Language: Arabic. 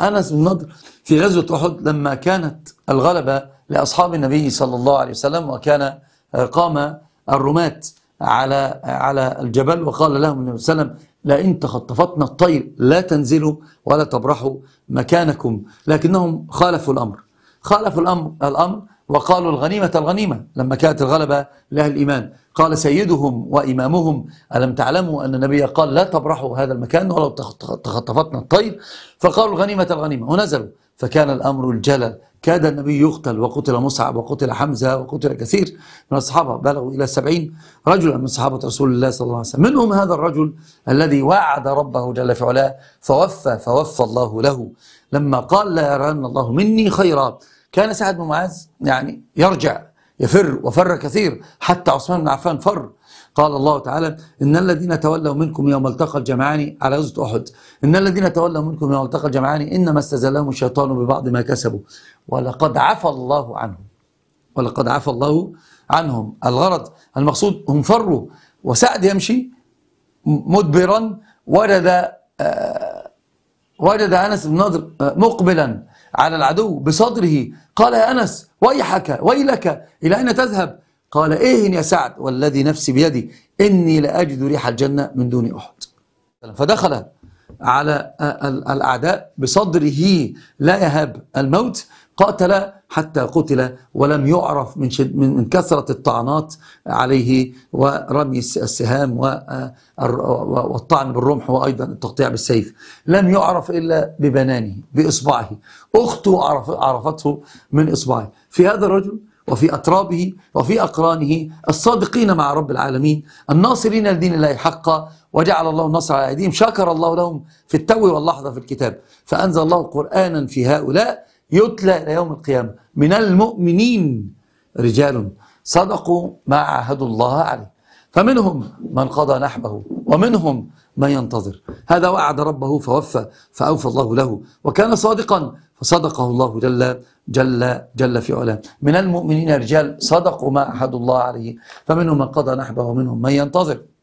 أنس بن نضر في غزوة أحد لما كانت الغلبة لأصحاب النبي صلى الله عليه وسلم وكان قام الرماة على على الجبل وقال لهم النبي صلى الله عليه وسلم لئن تخطفتنا الطير لا تنزلوا ولا تبرحوا مكانكم لكنهم خالفوا الأمر خالفوا الأمر, الأمر وقالوا الغنيمة الغنيمة لما كانت الغلبة لأهل الإيمان قال سيدهم وإمامهم ألم تعلموا أن النبي قال لا تبرحوا هذا المكان ولو تخطفتنا الطير فقالوا الغنيمة الغنيمة ونزلوا فكان الأمر الجلل كاد النبي يقتل وقتل مصعب وقتل حمزة وقتل كثير من الصحابة بلغوا إلى سبعين رجلا من صحابة رسول الله صلى الله عليه وسلم منهم هذا الرجل الذي وعد ربه جل في علاه فوفى فوفى الله له لما قال لا يرانا الله مني خيرا كان سعد بن معاذ يعني يرجع يفر وفر كثير حتى عثمان بن عفان فر قال الله تعالى إن الذين تولوا منكم يوم التقى الجمعان على غزوة أحد إن الذين تولوا منكم يوم التقى الجمعان إنما استزلهم الشيطان ببعض ما كسبوا ولقد عفى الله عنهم ولقد عفى الله عنهم الغرض المقصود هم فروا وسعد يمشي مدبرا ورد آه، وجد أنس بن نضر آه، مقبلا على العدو بصدره قال يا أنس ويحك ويلك إلى أين تذهب قال إيه يا سعد والذي نفسي بيدي إني لأجد ريح الجنة من دون أحد فدخل على الأعداء بصدره لا يهاب الموت قاتل حتى قتل ولم يعرف من, من كثرة الطعنات عليه ورمي السهام والطعن بالرمح وأيضا التقطيع بالسيف لم يعرف إلا ببنانه بإصبعه أخته عرفته من إصبعه في هذا الرجل وفي أترابه وفي أقرانه الصادقين مع رب العالمين الناصرين لدين الله حقا وجعل الله النصر على أيديهم شكر الله لهم في التو واللحظة في الكتاب فأنزل الله قرآنا في هؤلاء يتلى إلى يوم القيامة من المؤمنين رجال صدقوا ما عاهدوا الله عليه فمنهم من قضى نحبه ومنهم ما ينتظر هذا وعد ربه فوفى فأوفى الله له وكان صادقا فصدقه الله جل جل جل في علاه من المؤمنين رجال صدقوا ما أحد الله عليه فمنهم من قضى نحبه ومنهم من ينتظر